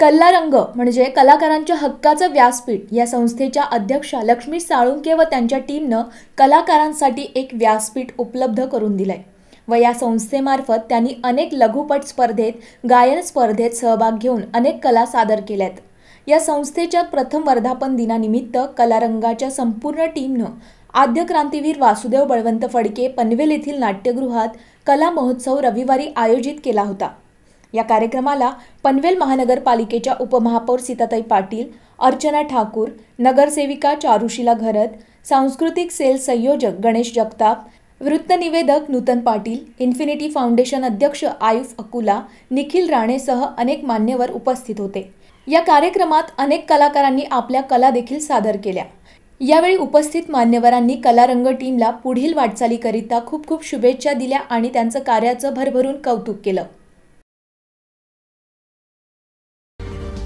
कल्लारंग म्हणजे कलाकारांच्या हक्काचं व्यासपीठ या संस्थेच्या अध्यक्षा लक्ष्मी साळुंके व त्यांच्या टीमनं कलाकारांसाठी एक व्यासपीठ उपलब्ध करून दिलंय व या संस्थेमार्फत त्यांनी अनेक लघुपट स्पर्धेत गायन स्पर्धेत सहभाग घेऊन अनेक कला सादर केल्यात या संस्थेच्या प्रथम वर्धापन दिनानिमित्त कलारंगाच्या संपूर्ण टीमनं आद्य क्रांतीवीर वासुदेव बळवंत फडके पनवेल येथील नाट्यगृहात कला महोत्सव रविवारी आयोजित केला होता या कार्यक्रमाला पनवेल महानगरपालिकेच्या उपमहापौर सीताताई पाटील अर्चना ठाकूर नगरसेविका चारुशिला घरत सांस्कृतिक सेल संयोजक गणेश जगताप वृत्तनिवेदक नूतन पाटील इन्फिनिटी फाउंडेशन अध्यक्ष आयुफ अकुला निखिल राणेसह अनेक मान्यवर उपस्थित होते या कार्यक्रमात अनेक कलाकारांनी आपल्या कला देखील सादर केल्या यावेळी उपस्थित मान्यवरांनी कलारंग टीमला पुढील वाटचालीकरिता खूप खूप शुभेच्छा दिल्या आणि त्यांचं कार्याचं भरभरून कौतुक केलं